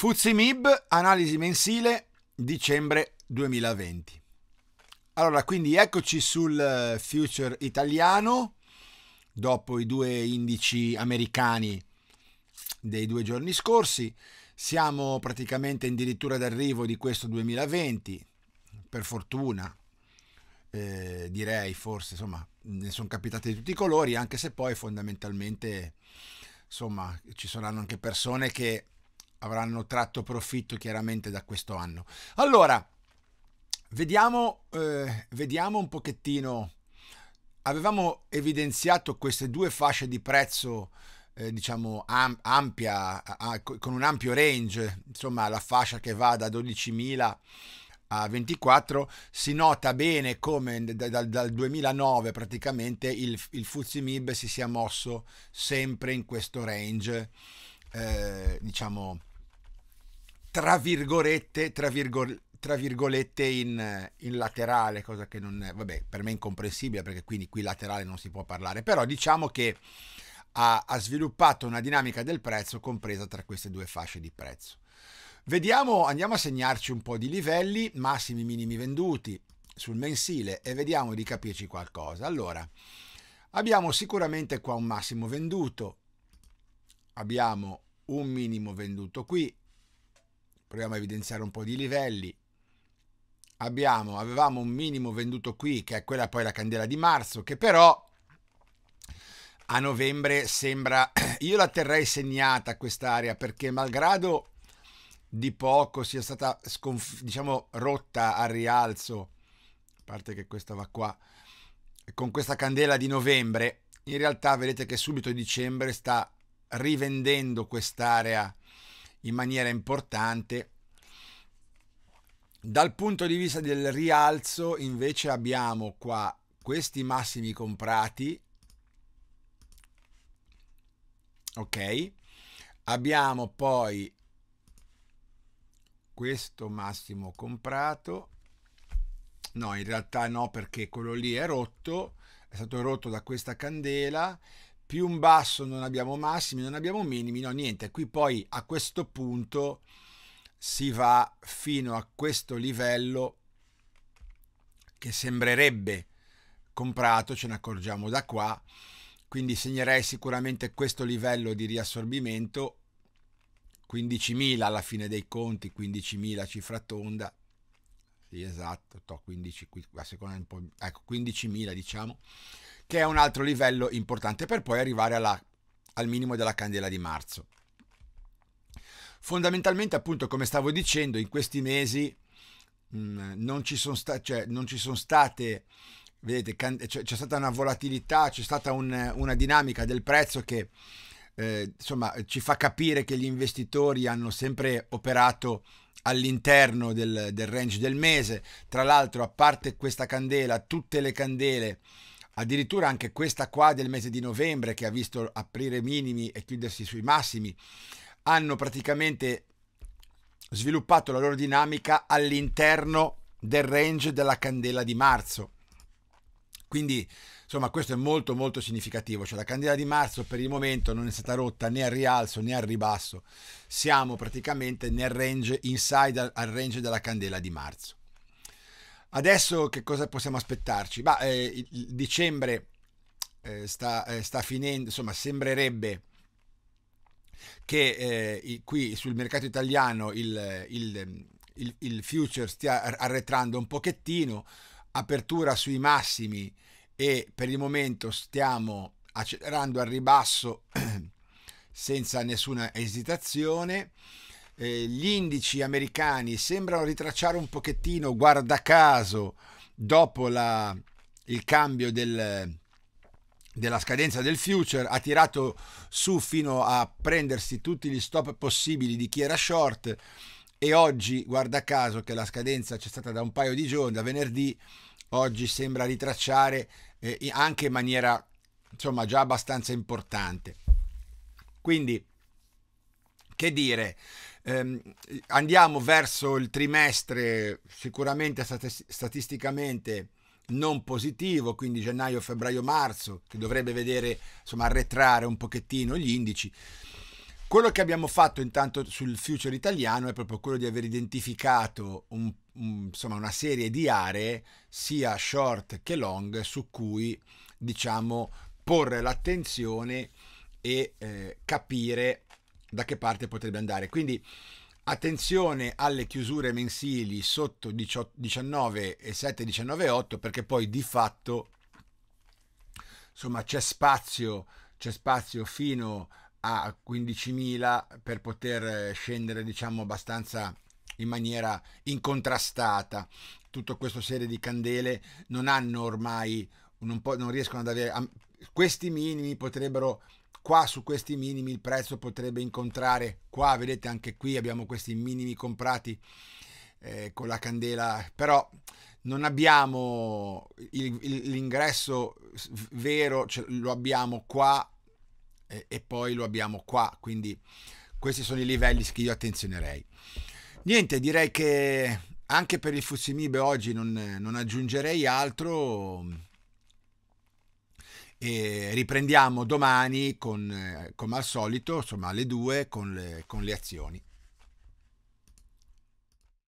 Fuzimib, analisi mensile, dicembre 2020. Allora, quindi eccoci sul eh, future italiano, dopo i due indici americani dei due giorni scorsi. Siamo praticamente addirittura d'arrivo di questo 2020, per fortuna, eh, direi forse, insomma, ne sono capitate di tutti i colori, anche se poi fondamentalmente, insomma, ci saranno anche persone che avranno tratto profitto chiaramente da questo anno. Allora, vediamo, eh, vediamo un pochettino. Avevamo evidenziato queste due fasce di prezzo, eh, diciamo, am ampia, con un ampio range, insomma, la fascia che va da 12.000 a 24 si nota bene come dal, dal 2009 praticamente il, il Mib si sia mosso sempre in questo range eh, diciamo tra virgolette, tra virgolette tra virgolette in, in, laterale, cosa che non è, vabbè, per me è incomprensibile perché quindi qui laterale non si può parlare, però diciamo che ha, ha, sviluppato una dinamica del prezzo compresa tra queste due fasce di prezzo. Vediamo, andiamo a segnarci un po' di livelli, massimi minimi venduti sul mensile e vediamo di capirci qualcosa. Allora, abbiamo sicuramente qua un massimo venduto, abbiamo un minimo venduto qui proviamo a evidenziare un po' di livelli. Abbiamo, avevamo un minimo venduto qui, che è quella poi la candela di marzo, che però a novembre sembra... Io la terrei segnata quest'area perché malgrado di poco sia stata sconf... diciamo rotta al rialzo, a parte che questa va qua, con questa candela di novembre, in realtà vedete che subito dicembre sta rivendendo quest'area in maniera importante. Dal punto di vista del rialzo invece abbiamo qua questi massimi comprati, ok? Abbiamo poi questo massimo comprato, no in realtà no perché quello lì è rotto, è stato rotto da questa candela più in basso non abbiamo massimi, non abbiamo minimi, no niente, qui poi a questo punto si va fino a questo livello che sembrerebbe comprato, ce ne accorgiamo da qua, quindi segnerei sicuramente questo livello di riassorbimento 15.000 alla fine dei conti, 15.000 cifra tonda, sì esatto, to 15, a seconda un po', ecco 15.000 diciamo, che è un altro livello importante per poi arrivare alla, al minimo della candela di marzo. Fondamentalmente, appunto, come stavo dicendo, in questi mesi mh, mm, non, ci sono sta- cioè, non ci sono state, vedete, can- c'è, c'è, stata una volatilità, c'è stata un, una dinamica del prezzo che eh, insomma ci fa capire che gli investitori hanno sempre operato all'interno del, del range del mese. Tra l'altro, a parte questa candela, tutte le candele addirittura anche questa qua del mese di novembre che ha visto aprire minimi e chiudersi sui massimi, hanno praticamente sviluppato la loro dinamica all'interno del range della candela di marzo. Quindi, insomma, questo è molto molto significativo, cioè la candela di marzo per il momento non è stata rotta né al rialzo né al ribasso. Siamo praticamente nel range inside al range della candela di marzo. Adesso che cosa possiamo aspettarci? Bah, eh, il dicembre eh, sta, eh, sta, finendo, insomma sembrerebbe che eh, i, qui sul mercato italiano il, il, il, il, future stia arretrando un pochettino, apertura sui massimi e per il momento stiamo accelerando al ribasso senza nessuna esitazione eh, gli indici americani sembrano ritracciare un pochettino, guarda caso, dopo la, il cambio del, della scadenza del future, ha tirato su fino a prendersi tutti gli stop possibili di chi era short e oggi, guarda caso, che la scadenza c'è stata da un paio di giorni, da venerdì, oggi sembra ritracciare eh, anche in maniera insomma già abbastanza importante. Quindi, che dire, ehm, andiamo verso il trimestre sicuramente statisticamente non positivo, quindi gennaio, febbraio, marzo, che dovrebbe vedere insomma arretrare un pochettino gli indici. Quello che abbiamo fatto intanto sul future italiano è proprio quello di aver identificato un, un, insomma, una serie di aree, sia short che long, su cui diciamo porre l'attenzione e eh, capire da che parte potrebbe andare. Quindi attenzione alle chiusure mensili sotto 19,7, 19,8 perché poi di fatto insomma c'è spazio, c'è spazio fino a 15.000 per poter eh, scendere diciamo abbastanza in maniera incontrastata. Tutto questo serie di candele non hanno ormai, non, non riescono ad avere, questi minimi potrebbero qua su questi minimi il prezzo potrebbe incontrare qua vedete anche qui abbiamo questi minimi comprati eh, con la candela però non abbiamo il, il, l'ingresso vero cioè, lo abbiamo qua eh, e poi lo abbiamo qua quindi questi sono i livelli che io attenzionerei niente direi che anche per il Fussimibe oggi non, non aggiungerei altro e riprendiamo domani con, eh, come al solito, insomma alle due, con le, con le azioni.